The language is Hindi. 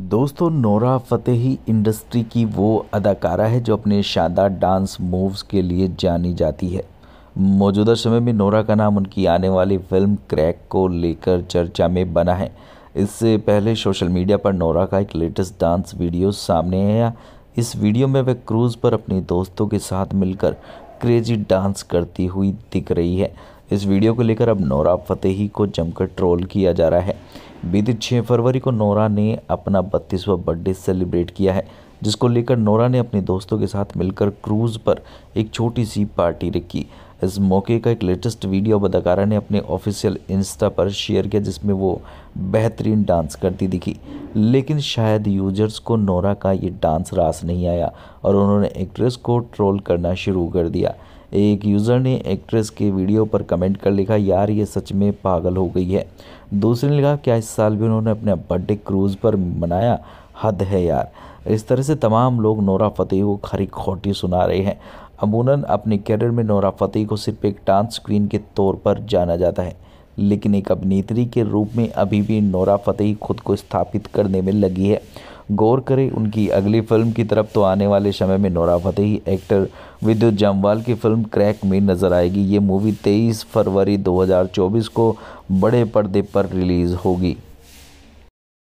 दोस्तों नोरा फतेही इंडस्ट्री की वो अदाकारा है जो अपने शानदार डांस मूव्स के लिए जानी जाती है मौजूदा समय में नोरा का नाम उनकी आने वाली फिल्म क्रैक को लेकर चर्चा में बना है इससे पहले सोशल मीडिया पर नोरा का एक लेटेस्ट डांस वीडियो सामने आया इस वीडियो में वह क्रूज़ पर अपने दोस्तों के साथ मिलकर क्रेजी डांस करती हुई दिख रही है इस वीडियो को लेकर अब नोरा फतेही को जमकर ट्रोल किया जा रहा है बीते छः फरवरी को नोरा ने अपना बत्तीसवा बर्थडे सेलिब्रेट किया है जिसको लेकर नोरा ने अपने दोस्तों के साथ मिलकर क्रूज़ पर एक छोटी सी पार्टी रखी इस मौके का एक लेटेस्ट वीडियो अदाकारा ने अपने ऑफिशियल इंस्टा पर शेयर किया जिसमें वो बेहतरीन डांस करती दिखी लेकिन शायद यूजर्स को नोरा का ये डांस रास नहीं आया और उन्होंने एक्ट्रेस को ट्रोल करना शुरू कर दिया एक यूज़र ने एक्ट्रेस के वीडियो पर कमेंट कर लिखा यार ये सच में पागल हो गई है दूसरे ने लिखा क्या इस साल भी उन्होंने अपने बर्थडे क्रूज़ पर मनाया हद है यार इस तरह से तमाम लोग नोरा फतेह को खरी खोटी सुना रहे हैं अमूनन अपने कैरियर में नोरा फतेह को सिर्फ एक डांस क्वीन के तौर पर जाना जाता है लेकिन एक अभिनेत्री के रूप में अभी भी नोरा फतेह खुद को स्थापित करने में लगी है गौर करें उनकी अगली फिल्म की तरफ तो आने वाले समय में नोरा फतेही एक्टर विद्युत जामवाल की फिल्म क्रैक में नज़र आएगी ये मूवी 23 फरवरी 2024 को बड़े पर्दे पर रिलीज़ होगी